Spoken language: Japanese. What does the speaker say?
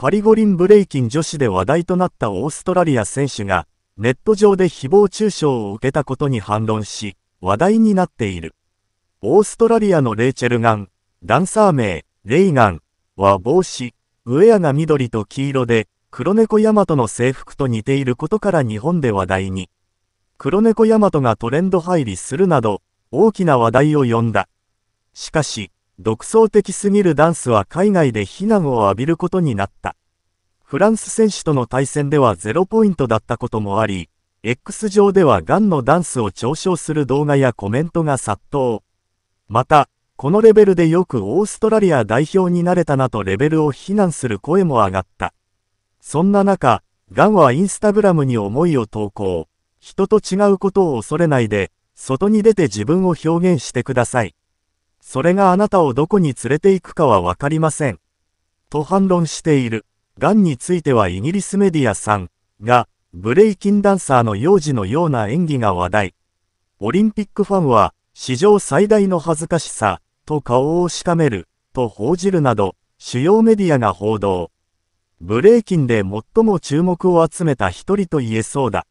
パリ五輪ブレイキン女子で話題となったオーストラリア選手が、ネット上で誹謗中傷を受けたことに反論し、話題になっている。オーストラリアのレイチェルガン、ダンサー名、レイガンは帽子、ウェアが緑と黄色で、黒猫ヤマトの制服と似ていることから日本で話題に。黒猫ヤマトがトレンド入りするなど、大きな話題を呼んだ。しかし、独創的すぎるダンスは海外で非難を浴びることになった。フランス選手との対戦ではゼロポイントだったこともあり、X 上ではガンのダンスを嘲笑する動画やコメントが殺到。また、このレベルでよくオーストラリア代表になれたなとレベルを非難する声も上がった。そんな中、ガンはインスタグラムに思いを投稿。人と違うことを恐れないで、外に出て自分を表現してください。それがあなたをどこに連れて行くかはわかりません。と反論している。がんについてはイギリスメディアさんが、ブレイキンダンサーの幼児のような演技が話題。オリンピックファンは、史上最大の恥ずかしさ、と顔をしかめる、と報じるなど、主要メディアが報道。ブレイキンで最も注目を集めた一人と言えそうだ。